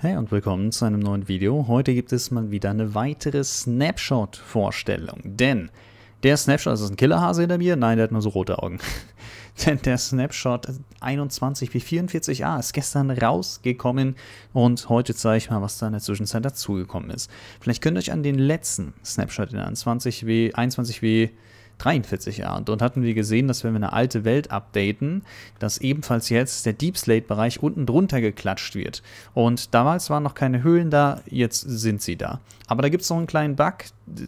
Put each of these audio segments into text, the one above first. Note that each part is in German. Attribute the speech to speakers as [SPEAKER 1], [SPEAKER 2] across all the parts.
[SPEAKER 1] Hey und willkommen zu einem neuen Video. Heute gibt es mal wieder eine weitere Snapshot-Vorstellung, denn der Snapshot, also ist das ein Killerhase hinter mir? Nein, der hat nur so rote Augen. denn der Snapshot 21p44a ist gestern rausgekommen und heute zeige ich mal, was da in der Zwischenzeit dazugekommen ist. Vielleicht könnt ihr euch an den letzten Snapshot erinnern, 21w, 21w 43 Jahren. Dort hatten wir gesehen, dass wenn wir eine alte Welt updaten, dass ebenfalls jetzt der Deep Slate-Bereich unten drunter geklatscht wird. Und damals waren noch keine Höhlen da, jetzt sind sie da. Aber da gibt es noch einen kleinen Bug.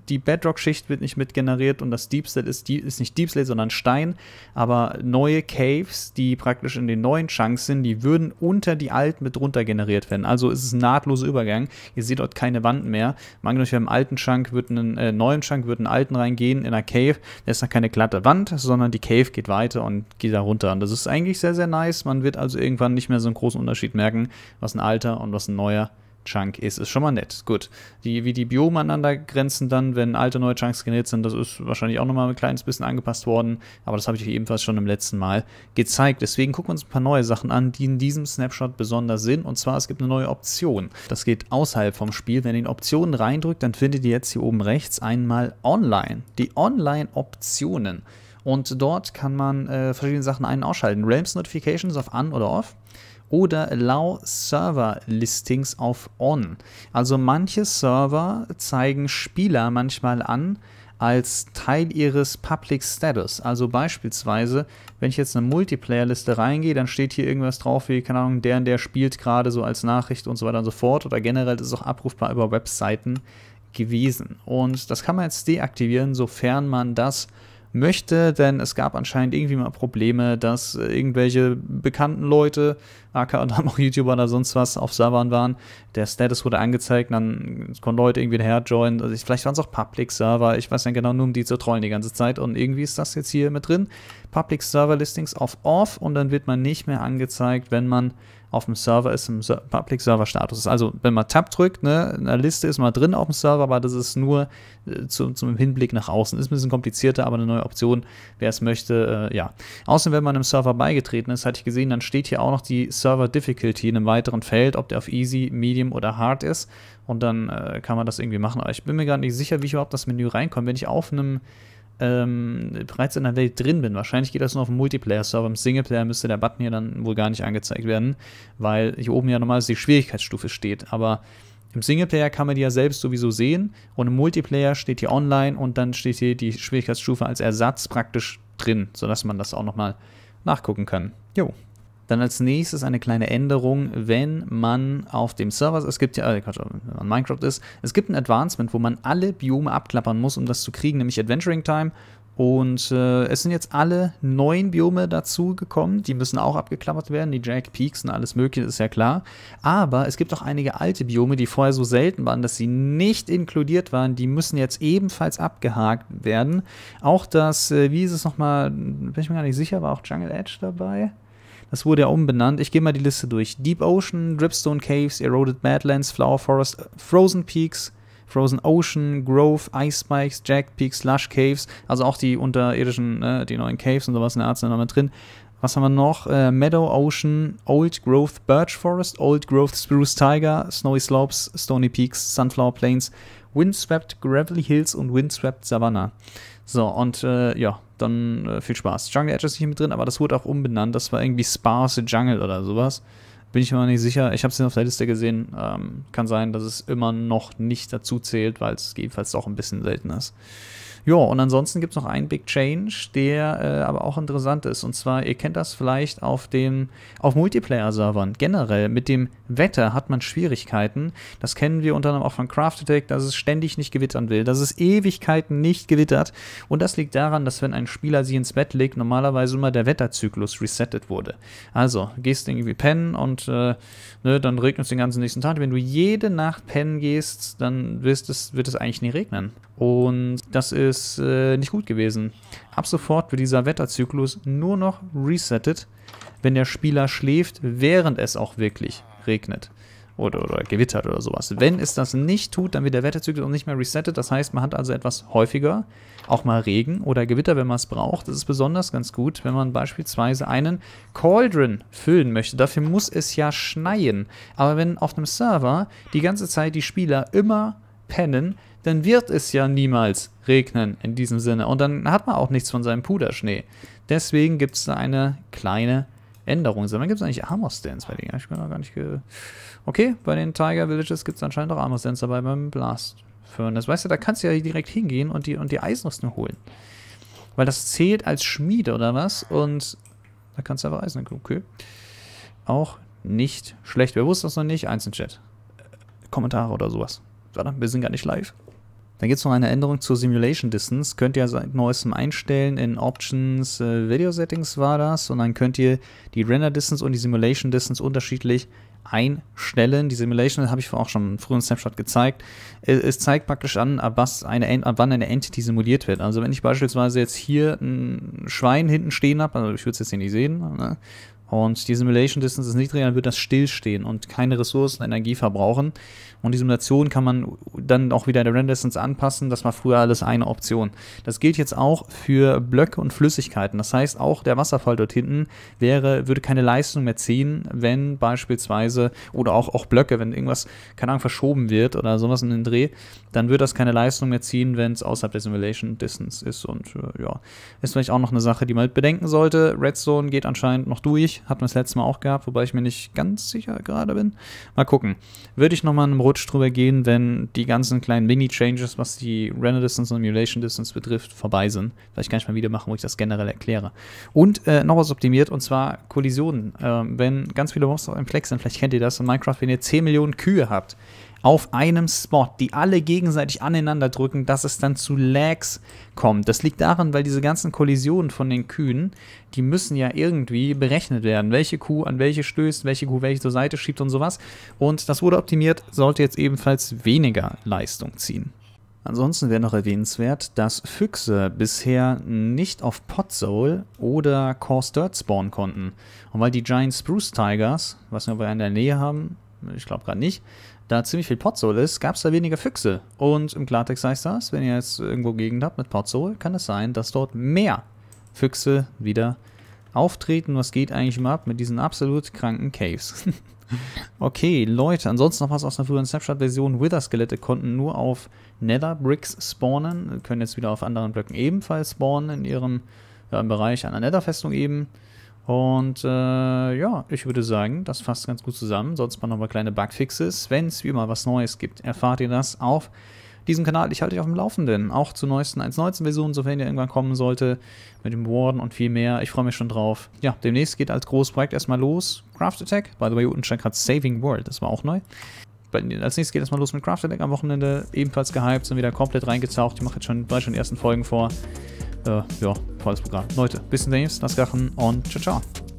[SPEAKER 1] Die Bedrock-Schicht wird nicht mitgeneriert und das Deep Slate ist, ist nicht Deep Slate, sondern Stein. Aber neue Caves, die praktisch in den neuen Chunks sind, die würden unter die alten mit drunter generiert werden. Also ist es ein nahtloser Übergang. Ihr seht dort keine Wand mehr. Manchmal, wir haben alten Chunk, wird einen äh, neuen Chunk, wird einen alten reingehen in einer Cave. Da ist dann keine glatte Wand, sondern die Cave geht weiter und geht da runter. Und das ist eigentlich sehr, sehr nice. Man wird also irgendwann nicht mehr so einen großen Unterschied merken, was ein alter und was ein neuer ist. Chunk ist, ist schon mal nett. Gut. Die, wie die Biome aneinander grenzen dann, wenn alte neue Chunks generiert sind, das ist wahrscheinlich auch nochmal ein kleines bisschen angepasst worden, aber das habe ich euch ebenfalls schon im letzten Mal gezeigt. Deswegen gucken wir uns ein paar neue Sachen an, die in diesem Snapshot besonders sind. Und zwar, es gibt eine neue Option. Das geht außerhalb vom Spiel. Wenn ihr in Optionen reindrückt, dann findet ihr jetzt hier oben rechts einmal Online. Die Online-Optionen. Und dort kann man äh, verschiedene Sachen ein- und ausschalten. Realms Notifications auf An oder Off oder Allow Server Listings auf On. Also manche Server zeigen Spieler manchmal an als Teil ihres Public Status. Also beispielsweise, wenn ich jetzt eine Multiplayer-Liste reingehe, dann steht hier irgendwas drauf wie, keine Ahnung, der und der spielt gerade so als Nachricht und so weiter und so fort. Oder generell ist es auch abrufbar über Webseiten gewesen. Und das kann man jetzt deaktivieren, sofern man das möchte, denn es gab anscheinend irgendwie mal Probleme, dass irgendwelche bekannten Leute, aka und dann auch YouTuber oder sonst was, auf Servern waren. Der Status wurde angezeigt, dann konnten Leute irgendwie herjoinen. Also vielleicht waren es auch Public-Server, ich weiß ja genau, nur um die zu trollen die ganze Zeit. Und irgendwie ist das jetzt hier mit drin. Public-Server-Listings auf Off und dann wird man nicht mehr angezeigt, wenn man auf dem Server ist, im Public Server Status. Also wenn man Tab drückt, ne, in Liste ist mal drin auf dem Server, aber das ist nur äh, zu, zum Hinblick nach außen. Ist ein bisschen komplizierter, aber eine neue Option, wer es möchte, äh, ja. Außerdem, wenn man einem Server beigetreten ist, hatte ich gesehen, dann steht hier auch noch die Server Difficulty in einem weiteren Feld, ob der auf Easy, Medium oder Hard ist. Und dann äh, kann man das irgendwie machen. Aber ich bin mir gar nicht sicher, wie ich überhaupt das Menü reinkomme. Wenn ich auf einem ähm, bereits in der Welt drin bin. Wahrscheinlich geht das nur auf dem Multiplayer-Server. Im Singleplayer müsste der Button hier dann wohl gar nicht angezeigt werden, weil hier oben ja normalerweise die Schwierigkeitsstufe steht. Aber im Singleplayer kann man die ja selbst sowieso sehen und im Multiplayer steht hier online und dann steht hier die Schwierigkeitsstufe als Ersatz praktisch drin, sodass man das auch nochmal nachgucken kann. Jo, dann als nächstes eine kleine Änderung, wenn man auf dem Server, es gibt ja, äh, wenn man Minecraft ist, es gibt ein Advancement, wo man alle Biome abklappern muss, um das zu kriegen, nämlich Adventuring Time und äh, es sind jetzt alle neuen Biome dazu gekommen. Die müssen auch abgeklappert werden. Die Jack Peaks und alles Mögliche ist ja klar. Aber es gibt auch einige alte Biome, die vorher so selten waren, dass sie nicht inkludiert waren. Die müssen jetzt ebenfalls abgehakt werden. Auch das, äh, wie ist es nochmal, bin ich mir gar nicht sicher, war auch Jungle Edge dabei? Das wurde ja umbenannt. Ich gehe mal die Liste durch. Deep Ocean, Dripstone Caves, Eroded Badlands, Flower Forest, Frozen Peaks, Frozen Ocean, Grove, Ice Spikes, Jack Peaks, Lush Caves, also auch die unterirdischen, äh, die neuen Caves und sowas in der Art sind da mit drin. Was haben wir noch? Äh, Meadow Ocean, Old Growth Birch Forest, Old Growth Spruce Tiger, Snowy Slopes, Stony Peaks, Sunflower Plains, Windswept Gravelly Hills und Windswept Savannah. So, und äh, ja, dann äh, viel Spaß. Jungle Edge ist hier mit drin, aber das wurde auch umbenannt. Das war irgendwie Sparse Jungle oder sowas. Bin ich mir noch nicht sicher. Ich habe es auf der Liste gesehen. Ähm, kann sein, dass es immer noch nicht dazu zählt, weil es jedenfalls doch ein bisschen selten ist. Ja, und ansonsten gibt es noch einen Big Change, der äh, aber auch interessant ist. Und zwar, ihr kennt das vielleicht auf dem auf Multiplayer-Servern. Generell mit dem Wetter hat man Schwierigkeiten. Das kennen wir unter anderem auch von Craft Attack, dass es ständig nicht gewittern will, dass es Ewigkeiten nicht gewittert. Und das liegt daran, dass wenn ein Spieler sich ins Bett legt, normalerweise immer der Wetterzyklus resettet wurde. Also, gehst irgendwie pennen und äh, ne, dann regnet es den ganzen nächsten Tag. Wenn du jede Nacht pennen gehst, dann wirst es, wird es eigentlich nie regnen. Und das ist äh, nicht gut gewesen. Ab sofort wird dieser Wetterzyklus nur noch resettet, wenn der Spieler schläft, während es auch wirklich regnet. Oder, oder gewittert oder sowas. Wenn es das nicht tut, dann wird der Wetterzyklus auch nicht mehr resettet. Das heißt, man hat also etwas häufiger auch mal Regen oder Gewitter, wenn man es braucht. Das ist besonders ganz gut, wenn man beispielsweise einen Cauldron füllen möchte. Dafür muss es ja schneien. Aber wenn auf einem Server die ganze Zeit die Spieler immer pennen, dann wird es ja niemals regnen in diesem Sinne. Und dann hat man auch nichts von seinem Puderschnee. Deswegen gibt es da eine kleine Änderung. Sag mal, gibt es eigentlich Armor Stance bei denen? Ich bin noch gar nicht ge Okay, bei den Tiger Villages gibt es anscheinend auch Armor Stance dabei beim Blast Furnace. Weißt du, da kannst du ja direkt hingehen und die, und die Eisenrüstung holen. Weil das zählt als Schmiede oder was? Und da kannst du einfach Eisen Okay. Auch nicht schlecht. Wer wusste das noch nicht? Einzelchat. Kommentare oder sowas. Warte, wir sind gar nicht live. Dann gibt es noch eine Änderung zur Simulation Distance. Könnt ihr seit neuestem einstellen. In Options äh, Video Settings war das. Und dann könnt ihr die Render Distance und die Simulation Distance unterschiedlich einstellen. Die Simulation habe ich auch schon im frühen Snapshot gezeigt. Äh, es zeigt praktisch an, ab, was eine, ab wann eine Entity simuliert wird. Also wenn ich beispielsweise jetzt hier ein Schwein hinten stehen habe, also ich würde es jetzt hier nicht sehen, ne? Und die Simulation Distance ist niedriger, dann wird das stillstehen und keine Ressourcen, Energie verbrauchen. Und die Simulation kann man dann auch wieder der Render Distance anpassen. Das war früher alles eine Option. Das gilt jetzt auch für Blöcke und Flüssigkeiten. Das heißt, auch der Wasserfall dort hinten wäre, würde keine Leistung mehr ziehen, wenn beispielsweise, oder auch, auch Blöcke, wenn irgendwas, keine Ahnung, verschoben wird oder sowas in den Dreh, dann wird das keine Leistung mehr ziehen, wenn es außerhalb der Simulation Distance ist. Und äh, ja, ist vielleicht auch noch eine Sache, die man halt bedenken sollte. Redstone geht anscheinend noch durch. Hatten wir das letzte Mal auch gehabt, wobei ich mir nicht ganz sicher gerade bin. Mal gucken. Würde ich nochmal einen Rutsch drüber gehen, wenn die ganzen kleinen Mini-Changes, was die Render Distance und Emulation Distance betrifft, vorbei sind. Vielleicht kann ich mal wieder machen, wo ich das generell erkläre. Und äh, noch was optimiert, und zwar Kollisionen. Äh, wenn ganz viele Monster einem Flex sind, vielleicht kennt ihr das, in Minecraft, wenn ihr 10 Millionen Kühe habt, auf einem Spot, die alle gegenseitig aneinander drücken, dass es dann zu Lags kommt. Das liegt daran, weil diese ganzen Kollisionen von den Kühen, die müssen ja irgendwie berechnet werden. Welche Kuh an welche stößt, welche Kuh welche zur Seite schiebt und sowas. Und das wurde optimiert, sollte jetzt ebenfalls weniger Leistung ziehen. Ansonsten wäre noch erwähnenswert, dass Füchse bisher nicht auf Potsoul oder Coarse Dirt spawnen konnten. Und weil die Giant Spruce Tigers, was wir in der Nähe haben, ich glaube gerade nicht, da ziemlich viel Potsol ist, gab es da weniger Füchse. Und im Klartext heißt das, wenn ihr jetzt irgendwo Gegend habt mit Potsol, kann es sein, dass dort mehr Füchse wieder auftreten. Was geht eigentlich immer ab mit diesen absolut kranken Caves? okay, Leute, ansonsten noch was aus einer früheren Snapshot-Version. Wither-Skelette konnten nur auf Nether-Bricks spawnen, können jetzt wieder auf anderen Blöcken ebenfalls spawnen in ihrem ja, Bereich einer Nether-Festung eben. Und äh, ja, ich würde sagen, das fasst ganz gut zusammen. Sonst mal nochmal kleine Bugfixes. Wenn es wie immer was Neues gibt, erfahrt ihr das auf diesem Kanal. Ich halte euch auf dem Laufenden, auch zur neuesten 1.19-Version, sofern ihr irgendwann kommen sollte, mit dem Warden und viel mehr. Ich freue mich schon drauf. Ja, demnächst geht als großes Projekt erstmal los. Craft Attack, by the way, Utenstein hat Saving World, das war auch neu. Als nächstes geht es mal los mit Craft Attack am Wochenende, ebenfalls gehypt, sind wieder komplett reingetaucht. Ich mache jetzt schon, schon die ersten Folgen vor. Äh, ja, tolles Programm. Leute, bis zum nächsten Mal, lasst Gachen und ciao, ciao.